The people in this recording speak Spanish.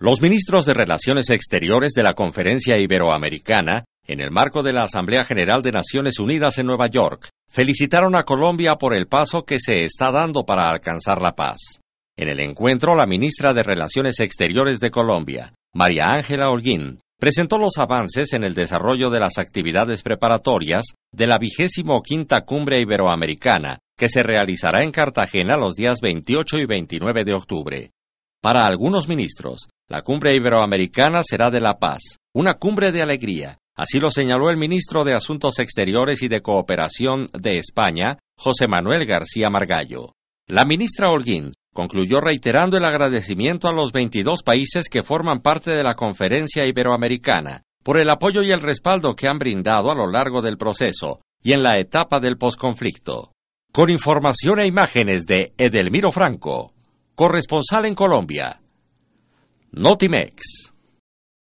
Los ministros de Relaciones Exteriores de la Conferencia Iberoamericana, en el marco de la Asamblea General de Naciones Unidas en Nueva York, felicitaron a Colombia por el paso que se está dando para alcanzar la paz. En el encuentro, la ministra de Relaciones Exteriores de Colombia, María Ángela Holguín, presentó los avances en el desarrollo de las actividades preparatorias de la vigésimo quinta cumbre iberoamericana, que se realizará en Cartagena los días 28 y 29 de octubre. Para algunos ministros, la cumbre iberoamericana será de la paz, una cumbre de alegría, así lo señaló el ministro de Asuntos Exteriores y de Cooperación de España, José Manuel García Margallo. La ministra Holguín concluyó reiterando el agradecimiento a los 22 países que forman parte de la Conferencia Iberoamericana por el apoyo y el respaldo que han brindado a lo largo del proceso y en la etapa del posconflicto. Con información e imágenes de Edelmiro Franco corresponsal en Colombia. Notimex.